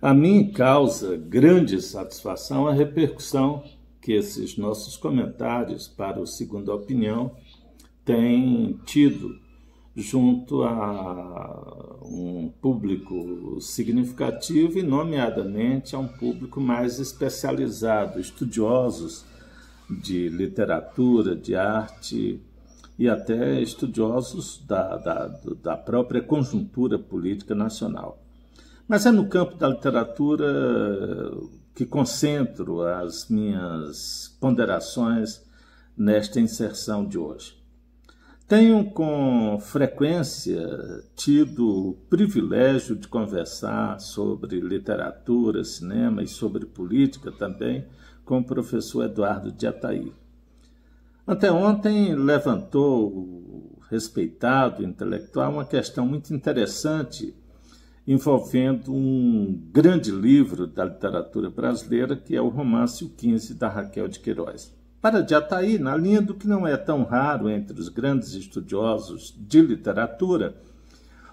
A mim causa grande satisfação é a repercussão que esses nossos comentários para o Segundo Opinião têm tido junto a um público significativo e, nomeadamente, a um público mais especializado, estudiosos de literatura, de arte, e até estudiosos da, da, da própria conjuntura política nacional. Mas é no campo da literatura eh, que concentro as minhas ponderações nesta inserção de hoje. Tenho com frequência tido o privilégio de conversar sobre literatura, cinema e sobre política também com o professor Eduardo de Ataí. Até ontem levantou o respeitado intelectual uma questão muito interessante envolvendo um grande livro da literatura brasileira que é o romance O 15 da Raquel de Queiroz. Para de Ataí, na linha do que não é tão raro entre os grandes estudiosos de literatura,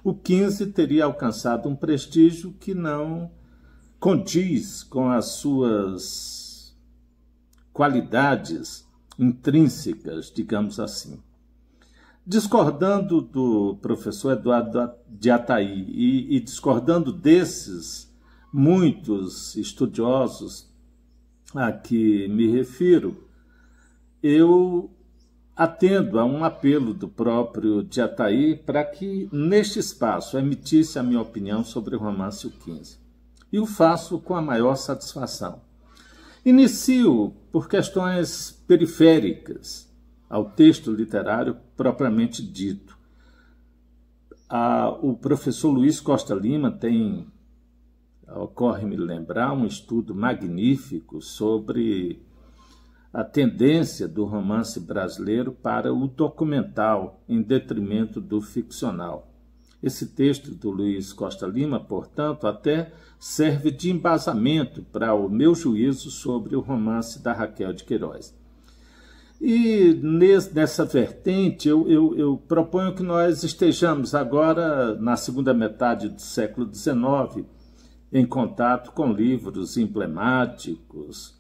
o 15 teria alcançado um prestígio que não condiz com as suas qualidades intrínsecas, digamos assim. Discordando do professor Eduardo de Ataí e, e discordando desses muitos estudiosos a que me refiro, eu atendo a um apelo do próprio Ataí para que, neste espaço, emitisse a minha opinião sobre o romance O 15. E o faço com a maior satisfação. Inicio por questões periféricas ao texto literário propriamente dito. A, o professor Luiz Costa Lima tem, ocorre-me lembrar, um estudo magnífico sobre a tendência do romance brasileiro para o documental em detrimento do ficcional. Esse texto do Luiz Costa Lima, portanto, até serve de embasamento para o meu juízo sobre o romance da Raquel de Queiroz. E nessa vertente, eu, eu, eu, proponho que nós estejamos agora, na segunda metade do século XIX, em contato com livros emblemáticos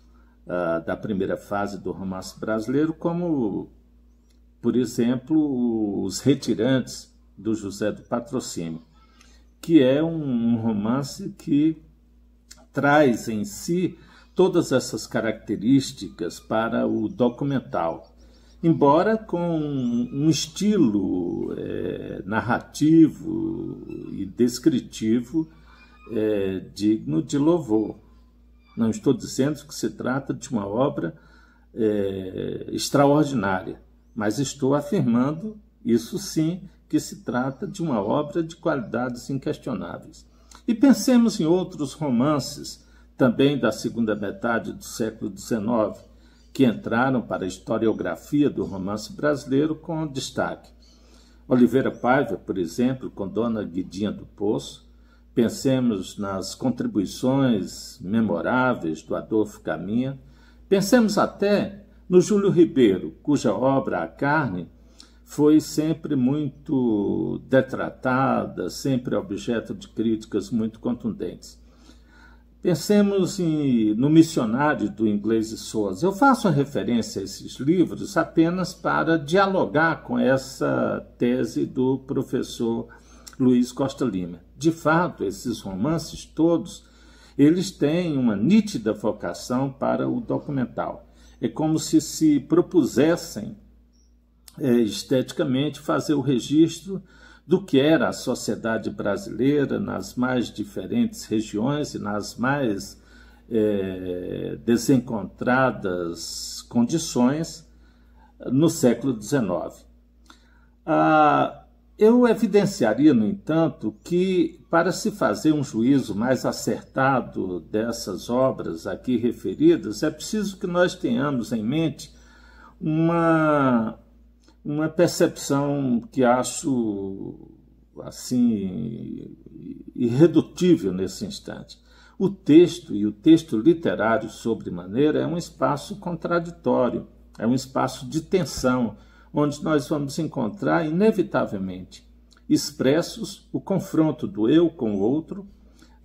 ah, da primeira fase do romance brasileiro, como, por exemplo, Os Retirantes, do José do Patrocínio, que é um, romance que traz em si todas essas características para o documental, embora com um estilo é, narrativo e descritivo é, digno de louvor. Não estou dizendo que se trata de uma obra é, extraordinária, mas estou afirmando isso sim que se trata de uma obra de qualidades inquestionáveis. E pensemos em outros romances, também da segunda metade do século XIX, que entraram para a historiografia do romance brasileiro com destaque. Oliveira Paiva, por exemplo, com Dona Guidinha do Poço. Pensemos nas contribuições memoráveis do Adolfo Caminha. Pensemos até no Júlio Ribeiro, cuja obra A Carne foi sempre muito detratada, sempre objeto de críticas muito contundentes. Pensemos em, no Missionário do Inglês e Souza. Eu faço referência a esses livros apenas para dialogar com essa tese do professor Luiz Costa Lima. De fato, esses romances todos, eles têm uma nítida vocação para o documental. É como se se propusessem é, esteticamente fazer o registro do que era a sociedade brasileira nas mais diferentes regiões e nas mais é, desencontradas condições no século XIX. Ah, eu evidenciaria, no entanto, que para se fazer um juízo mais acertado dessas obras aqui referidas, é preciso que nós tenhamos em mente uma uma percepção que acho assim irredutível nesse instante. O texto e o texto literário, maneira é um espaço contraditório, é um espaço de tensão, onde nós vamos encontrar, inevitavelmente, expressos o confronto do eu com o outro,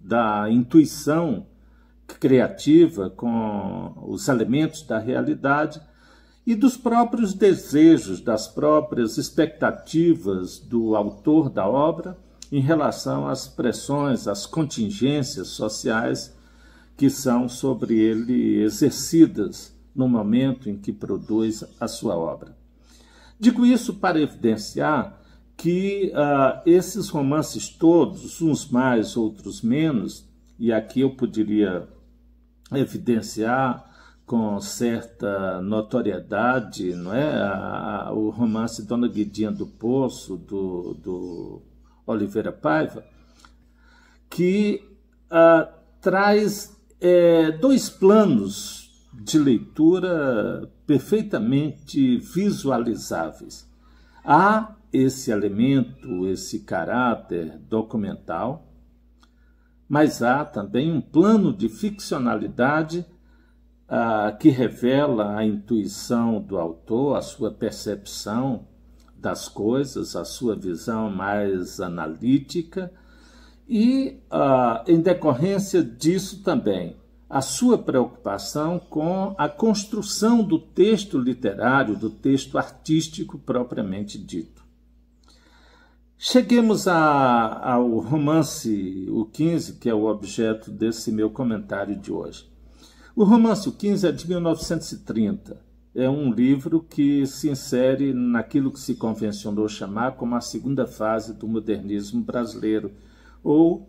da intuição criativa com os elementos da realidade e dos próprios desejos, das próprias expectativas do autor da obra em relação às pressões, às contingências sociais que são sobre ele exercidas no momento em que produz a sua obra. Digo isso para evidenciar que uh, esses romances todos, uns mais, outros menos, e aqui eu poderia evidenciar com certa notoriedade, não é? A, a, o romance Dona Guidinha do Poço, do, do Oliveira Paiva, que a, ah, traz é, dois planos de leitura perfeitamente visualizáveis. Há esse elemento, esse caráter documental, mas há também um plano de ficcionalidade ah, que revela a intuição do autor, a sua percepção das coisas, a sua visão mais analítica, e, ah, em decorrência disso também, a sua preocupação com a construção do texto literário, do texto artístico propriamente dito. Cheguemos a, ao romance O 15, que é o objeto desse meu comentário de hoje. O romance 15 é de 1930. É um livro que se insere naquilo que se convencionou chamar como a segunda fase do modernismo brasileiro, ou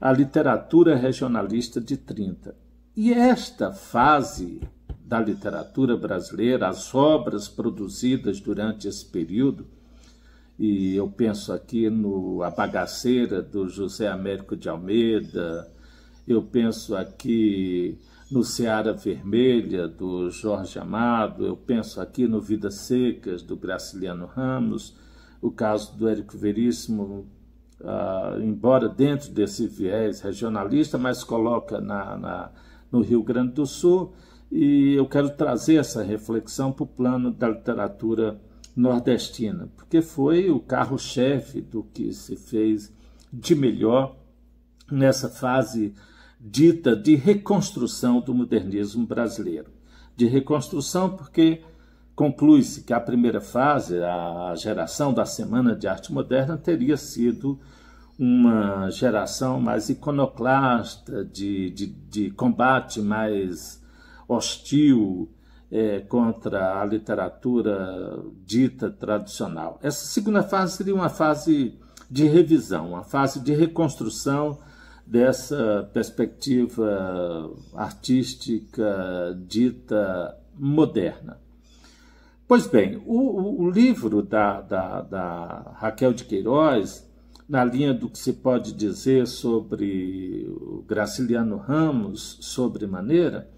a literatura regionalista de 30. E esta fase da literatura brasileira, as obras produzidas durante esse período, e eu penso aqui no A Bagaceira do José Américo de Almeida, eu penso aqui no Seara Vermelha, do Jorge Amado, eu penso aqui no Vidas Secas, do Graciliano Ramos, o caso do Érico Veríssimo, uh, embora dentro desse viés regionalista, mas coloca na, na, no Rio Grande do Sul, e eu quero trazer essa reflexão para o plano da literatura nordestina, porque foi o carro-chefe do que se fez de melhor nessa fase dita de reconstrução do modernismo brasileiro. De reconstrução, porque conclui-se que a primeira fase, a geração da Semana de Arte Moderna, teria sido uma geração mais iconoclasta, de, de, de combate mais hostil é, contra a literatura dita tradicional. Essa segunda fase seria uma fase de revisão, uma fase de reconstrução dessa perspectiva artística dita moderna. Pois bem, o, o livro da, da, da, Raquel de Queiroz, na linha do que se pode dizer sobre o Graciliano Ramos, sobre maneira,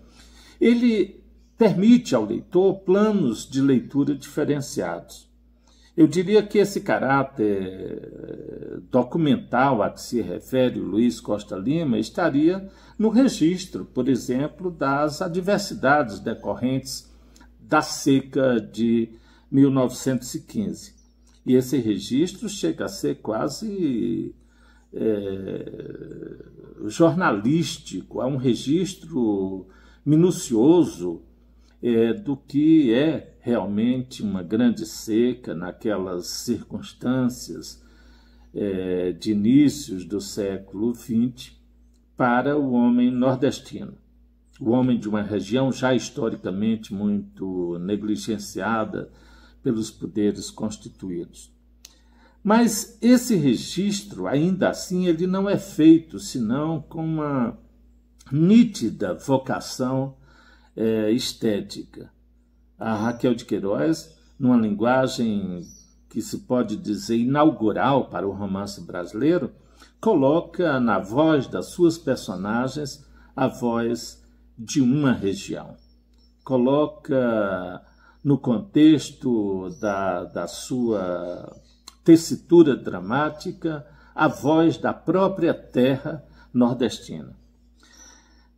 ele permite ao leitor planos de leitura diferenciados. Eu diria que esse caráter eh, documental a que se refere o Luiz Costa Lima estaria no registro, por exemplo, das adversidades decorrentes da seca de 1915. E esse registro chega a ser quase é, jornalístico, é um registro minucioso é, do que é realmente uma grande seca naquelas circunstâncias é, de inícios do século XX para o homem nordestino. O homem de uma região já historicamente muito negligenciada pelos poderes constituídos. Mas esse registro, ainda assim, ele não é feito senão com uma nítida vocação é, estética. A Raquel de Queiroz, numa linguagem que se pode dizer inaugural para o romance brasileiro, coloca na voz das suas personagens a voz de uma região. Coloca no contexto da, da sua tessitura dramática a voz da própria terra nordestina.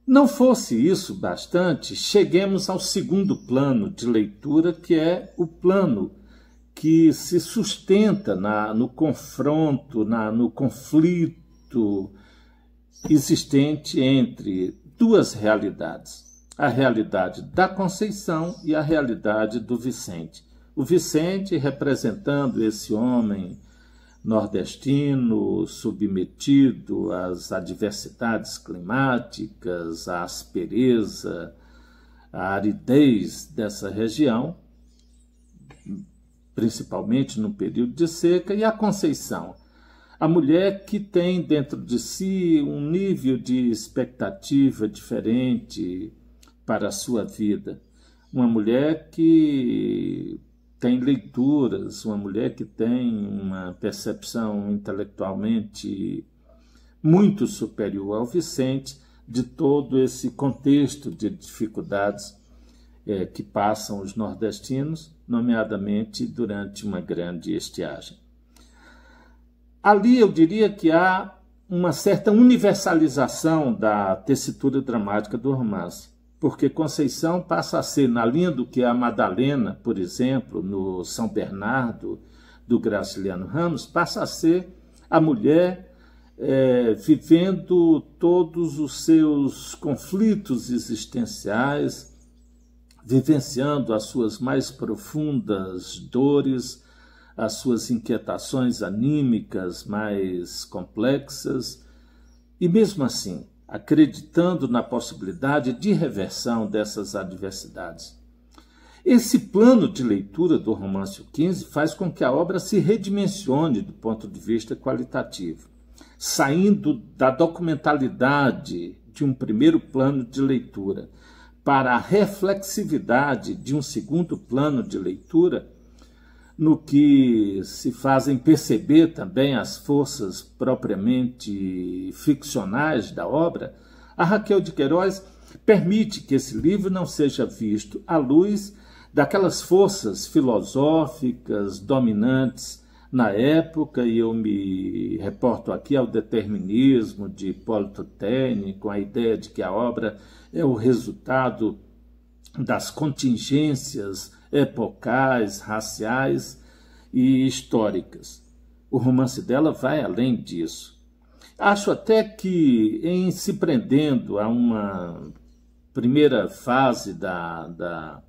Não fosse isso bastante, cheguemos ao segundo plano de leitura, que é o plano que se sustenta na, no confronto, na, no conflito existente entre duas realidades: a realidade da Conceição e a realidade do Vicente. O Vicente, representando esse homem nordestino submetido às adversidades climáticas, à aspereza, à aridez dessa região, principalmente no período de seca, e a Conceição, a mulher que tem dentro de si um nível de expectativa diferente para a sua vida, uma mulher que tem leituras, uma mulher que tem uma percepção intelectualmente muito superior ao Vicente de todo esse contexto de dificuldades é, que passam os nordestinos, nomeadamente durante uma grande estiagem. Ali eu diria que há uma certa universalização da tessitura dramática do romance porque Conceição passa a ser, na linha do que a Madalena, por exemplo, no São Bernardo, do Graciliano Ramos, passa a ser a mulher é, vivendo todos os seus conflitos existenciais, vivenciando as suas mais profundas dores, as suas inquietações anímicas mais complexas. E mesmo assim, acreditando na possibilidade de reversão dessas adversidades. Esse plano de leitura do romance 15 faz com que a obra se redimensione do ponto de vista qualitativo, saindo da documentalidade de um primeiro plano de leitura para a reflexividade de um segundo plano de leitura no que se fazem perceber também as forças propriamente ficcionais da obra, a Raquel de Queiroz permite que esse livro não seja visto à luz daquelas forças filosóficas dominantes na época, e eu me reporto aqui ao determinismo de Hipólito Tene, com a ideia de que a obra é o resultado das contingências epocais, raciais e históricas. O romance dela vai além disso. Acho até que, em se prendendo a uma primeira fase da, da,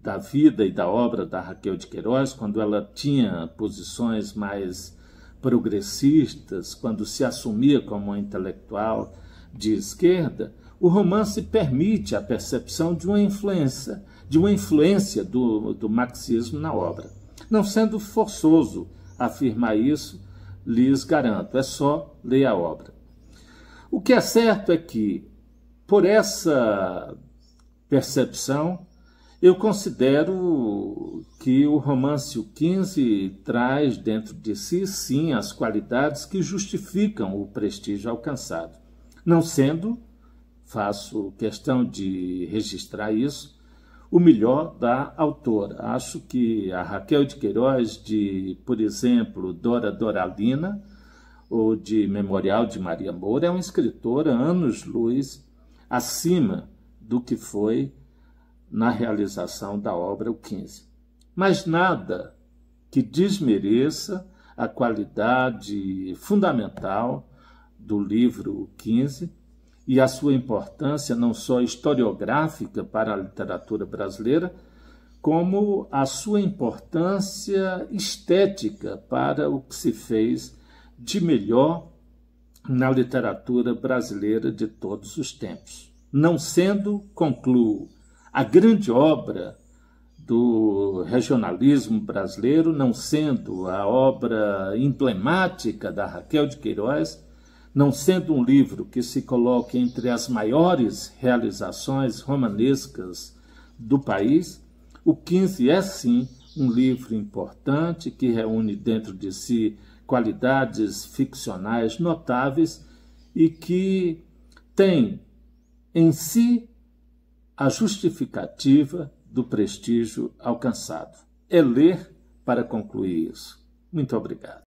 da vida e da obra da Raquel de Queiroz, quando ela tinha posições mais progressistas, quando se assumia como intelectual de esquerda, o romance permite a percepção de uma influência de uma influência do, do marxismo na obra. Não sendo forçoso afirmar isso, lhes garanto, é só ler a obra. O que é certo é que, por essa percepção, eu considero que o romance O 15 traz dentro de si, sim, as qualidades que justificam o prestígio alcançado. Não sendo, faço questão de registrar isso, o melhor da autora. Acho que a Raquel de Queiroz, de, por exemplo, Dora Doralina, ou de Memorial de Maria Moura, é uma escritora anos-luz acima do que foi na realização da obra O 15. Mas nada que desmereça a qualidade fundamental do livro 15, e a sua importância não só historiográfica para a literatura brasileira, como a sua importância estética para o que se fez de melhor na literatura brasileira de todos os tempos. Não sendo, concluo, a grande obra do regionalismo brasileiro, não sendo a obra emblemática da Raquel de Queiroz, não sendo um livro que se coloque entre as maiores realizações romanescas do país, o 15 é sim um livro importante que reúne dentro de si qualidades ficcionais notáveis e que tem em si a justificativa do prestígio alcançado. É ler para concluir isso. Muito obrigado.